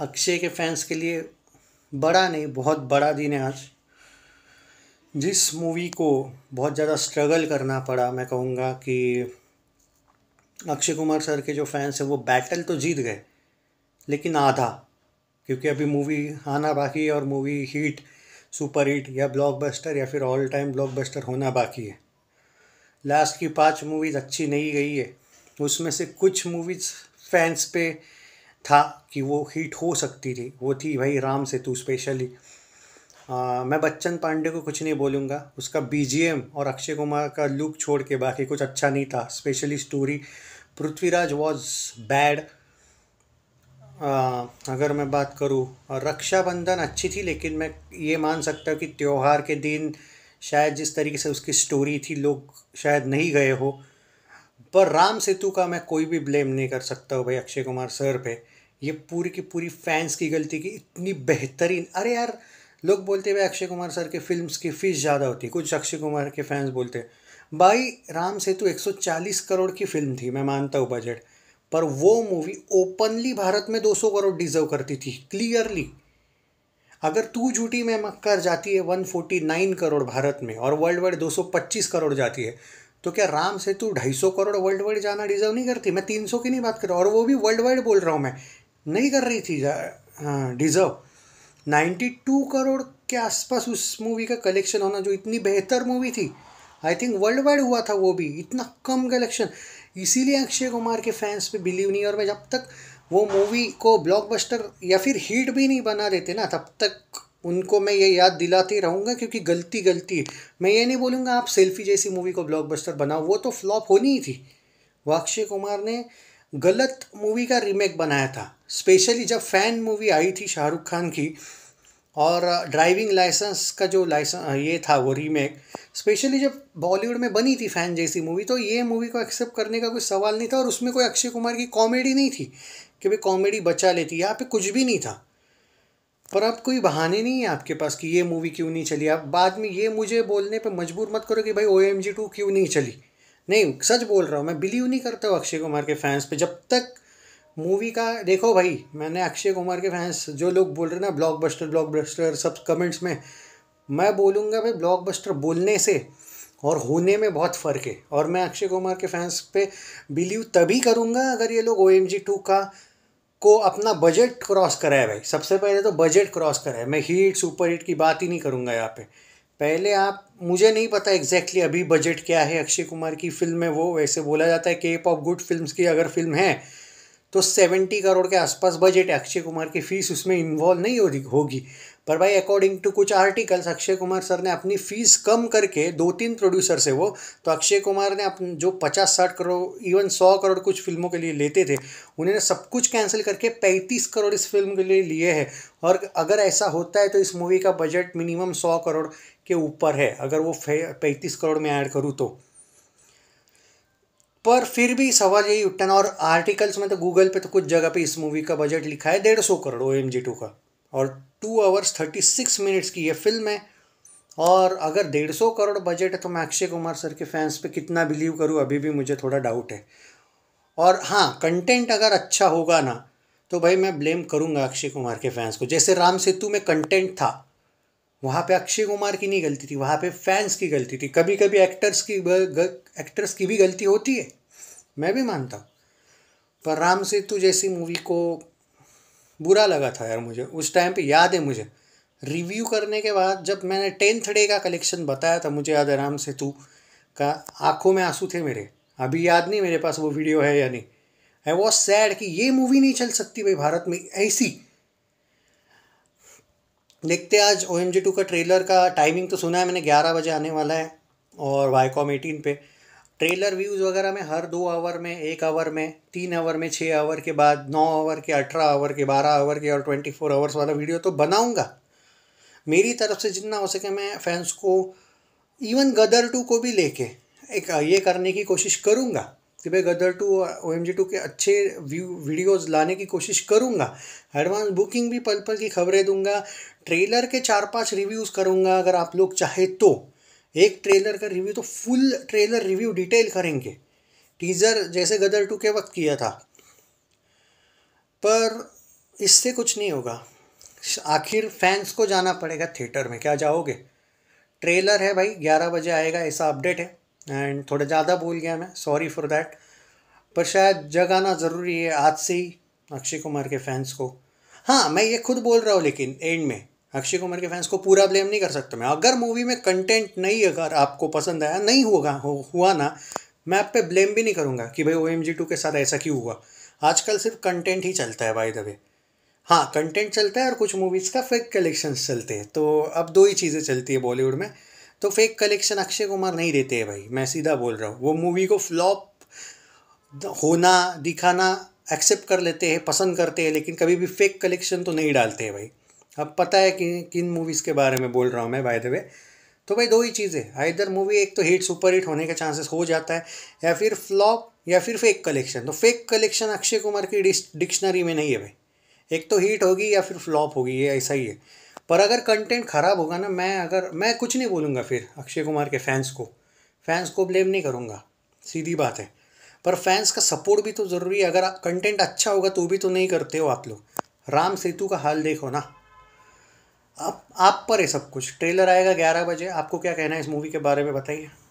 अक्षय के फैंस के लिए बड़ा नहीं बहुत बड़ा दिन है आज जिस मूवी को बहुत ज़्यादा स्ट्रगल करना पड़ा मैं कहूँगा कि अक्षय कुमार सर के जो फैंस हैं वो बैटल तो जीत गए लेकिन आधा क्योंकि अभी मूवी आना बाकी है और मूवी हीट सुपर हिट या ब्लॉकबस्टर या फिर ऑल टाइम ब्लॉकबस्टर होना बाकी है लास्ट की पांच मूवीज़ अच्छी नहीं गई है उसमें से कुछ मूवीज़ फैंस पे था कि वो हिट हो सकती थी वो थी भाई राम सेतु स्पेशली आ, मैं बच्चन पांडे को कुछ नहीं बोलूँगा उसका बीजीएम और अक्षय कुमार का लुक छोड़ के बाकी कुछ अच्छा नहीं था specially story Prithviraj was bad अगर मैं बात करूँ रक्षाबंधन अच्छी थी लेकिन मैं ये मान सकता हूँ कि त्यौहार के दिन शायद जिस तरीके से उसकी स्टोरी थी लोग शायद नहीं गए हो पर राम सेतु का मैं कोई भी ब्लेम नहीं कर सकता हूँ भाई अक्षय कुमार सर पे ये पूरी की पूरी फैंस की गलती की इतनी बेहतरीन अरे यार लोग बोलते भाई अक्षय कुमार सर के फिल्म्स की फ़ीस ज़्यादा होती कुछ अक्षय कुमार के फैंस बोलते भाई राम सेतु 140 करोड़ की फिल्म थी मैं मानता हूँ बजट पर वो मूवी ओपनली भारत में 200 करोड़ डिजर्व करती थी क्लियरली अगर तू झूठी में मक्कर जाती है 149 करोड़ भारत में और वर्ल्ड वाइड 225 करोड़ जाती है तो क्या राम सेतु ढाई सौ करोड़ वर्ल्ड वाइड जाना डिजर्व नहीं करती मैं तीन सौ की नहीं बात कर रहा और वो भी वर्ल्ड वाइड बोल रहा हूँ मैं नहीं कर रही थी डिजर्व हाँ, नाइन्टी टू करोड़ के आसपास उस मूवी का कलेक्शन होना जो इतनी बेहतर मूवी थी आई थिंक वर्ल्ड वाइड हुआ था वो भी इतना कम कलेक्शन इसीलिए अक्षय कुमार के फैंस पे बिलीव नहीं और मैं जब तक वो मूवी को ब्लॉकबस्टर या फिर हिट भी नहीं बना देते ना तब तक उनको मैं ये याद दिलाते रहूँगा क्योंकि गलती गलती है मैं ये नहीं बोलूँगा आप सेल्फी जैसी मूवी को ब्लॉकबस्टर बनाओ वो तो फ्लॉप होनी ही थी वो अक्षय कुमार ने गलत मूवी का रीमेक बनाया था स्पेशली जब फैन मूवी आई थी शाहरुख खान की और ड्राइविंग लाइसेंस का जो लाइसेंस ये था वो रीमेक स्पेशली जब बॉलीवुड में बनी थी फैन जैसी मूवी तो ये मूवी को एक्सेप्ट करने का कोई सवाल नहीं था और उसमें कोई अक्षय कुमार की कॉमेडी नहीं थी कि भाई कॉमेडी बचा लेती यहाँ पे कुछ भी नहीं था पर आप कोई बहाने नहीं है आपके पास कि ये मूवी क्यों नहीं चली आप बाद में ये मुझे बोलने पे मजबूर मत करो कि भाई ओ एम जी टू क्यों नहीं चली नहीं सच बोल रहा हूँ मैं बिलीव नहीं करता हूँ अक्षय कुमार के फैंस पे जब तक मूवी का देखो भाई मैंने अक्षय कुमार के फैंस जो लोग बोल रहे ना ब्लॉक बस्टर ब्लॉक बस्टर सब कमेंट्स में मैं बोलूँगा भाई ब्लॉक बस्टर बोलने से और होने में बहुत फ़र्क है और मैं अक्षय कुमार के फैंस पे बिलीव तभी करूँगा अगर ये लोग ओ एम जी टू का को अपना बजट क्रॉस करा है भाई सबसे पहले तो बजट क्रॉस करा है मैं हीट सुपर हिट की बात ही नहीं करूँगा यहाँ पे पहले आप मुझे नहीं पता एग्जैक्टली अभी बजट क्या है अक्षय कुमार की फिल्म में वो वैसे बोला जाता है के पॉप गुड फिल्म की अगर फिल्म है तो सेवेंटी करोड़ के आसपास बजट है अक्षय कुमार की फीस उसमें इन्वॉल्व नहीं होगी पर भाई अकॉर्डिंग टू कुछ आर्टिकल्स अक्षय कुमार सर ने अपनी फीस कम करके दो तीन प्रोड्यूसर से वो तो अक्षय कुमार ने अपन जो पचास साठ करोड़ इवन सौ करोड़ कुछ फिल्मों के लिए लेते थे उन्होंने सब कुछ कैंसिल करके पैंतीस करोड़ इस फिल्म के लिए लिए है और अगर ऐसा होता है तो इस मूवी का बजट मिनिमम सौ करोड़ के ऊपर है अगर वो पैंतीस करोड़ में ऐड करूँ तो पर फिर भी सवाल यही है और आर्टिकल्स में तो गूगल पे तो कुछ जगह पे इस मूवी का बजट लिखा है डेढ़ सौ crore O M G two का और two hours thirty six minutes की ये फिल्म है और अगर डेढ़ सौ करोड़ बजट है तो मैं अक्षय कुमार सर के फैंस पे कितना बिलीव करूँ अभी भी मुझे थोड़ा डाउट है और हाँ कंटेंट अगर अच्छा होगा ना तो भाई मैं ब्लेम करूँगा अक्षय कुमार के फैंस को जैसे राम सेतु में कंटेंट था वहाँ पे अक्षय कुमार की नहीं गलती थी वहाँ पे फैंस की गलती थी कभी कभी एक्टर्स की एक्टर्स की भी गलती होती है मैं भी मानता हूँ पर राम सेतु जैसी मूवी को बुरा लगा था यार मुझे उस टाइम पे याद है मुझे रिव्यू करने के बाद जब मैंने टेंथ डे का कलेक्शन बताया था मुझे याद आराम से तू का आंखों में आंसू थे मेरे अभी याद नहीं मेरे पास वो वीडियो है या नहीं आई वॉज सैड कि ये मूवी नहीं चल सकती भाई भारत में ऐसी देखते आज ओ एम जी टू का ट्रेलर का टाइमिंग तो सुना है मैंने ग्यारह बजे आने वाला है और वाईकॉम एटीन पे ट्रेलर व्यूज़ वगैरह में हर दो आवर में एक आवर में तीन आवर में छः आवर के बाद नौ आवर के अठारह आवर के बारह आवर के और ट्वेंटी फोर आवर्स वाला वीडियो तो बनाऊँगा मेरी तरफ से जितना हो सके मैं फैंस को इवन गदर टू को भी लेके एक ये करने की कोशिश करूँगा कि भाई Gadar two O M G two के अच्छे व्यू वीडियोज़ लाने की कोशिश करूँगा एडवांस बुकिंग भी पल पल की खबरें दूंगा ट्रेलर के चार पांच रिव्यूज़ करूँगा अगर आप लोग चाहे तो एक ट्रेलर का रिव्यू तो फुल ट्रेलर रिव्यू डिटेल करेंगे टीज़र जैसे गदर टू के वक्त किया था पर इससे कुछ नहीं होगा आखिर फैंस को जाना पड़ेगा थिएटर में क्या जाओगे ट्रेलर है भाई ग्यारह बजे आएगा ऐसा अपडेट है एंड थोड़ा ज़्यादा भूल गया मैं सॉरी फॉर दैट पर शायद जगाना ज़रूरी है आज से ही अक्षय कुमार के फैंस को हाँ मैं ये खुद बोल रहा हूँ लेकिन एंड में अक्षय कुमार के फैंस को पूरा ब्लेम नहीं कर सकता मैं अगर मूवी में कंटेंट नहीं अगर आपको पसंद आया नहीं होगा हो, हुआ ना मैं आप पे ब्लेम भी नहीं करूँगा कि भाई ओ एम जी टू के साथ ऐसा क्यों हुआ आजकल सिर्फ कंटेंट ही चलता है बाय द वे हाँ कंटेंट चलता है और कुछ मूवीज़ का फेक कलेक्शन चलते हैं तो अब दो ही चीज़ें चलती है बॉलीवुड में तो फेक कलेक्शन अक्षय कुमार नहीं देते हैं भाई मैं सीधा बोल रहा हूँ वो मूवी को फ्लॉप होना दिखाना एक्सेप्ट कर लेते हैं पसंद करते हैं लेकिन कभी भी फेक कलेक्शन तो नहीं डालते हैं भाई अब पता है कि किन मूवीज़ के बारे में बोल रहा हूँ मैं बाय द वे तो भाई दो ही चीज़ें इधर मूवी एक तो हिट सुपर हिट होने के चांसेस हो जाता है या फिर फ्लॉप या फिर फेक कलेक्शन तो फेक कलेक्शन अक्षय कुमार की डिक्शनरी में नहीं है भाई एक तो हीट होगी या फिर फ्लॉप होगी ये ऐसा ही है पर अगर कंटेंट ख़राब होगा ना मैं अगर मैं कुछ नहीं बोलूँगा फिर अक्षय कुमार के फैंस को फैंस को ब्लेम नहीं करूँगा सीधी बात है पर फैंस का सपोर्ट भी तो ज़रूरी है अगर कंटेंट अच्छा होगा तो भी तो नहीं करते हो आप लोग राम सेतु का हाल देखो ना आप आप पर है सब कुछ ट्रेलर आएगा ग्यारह बजे आपको क्या कहना है इस मूवी के बारे में बताइए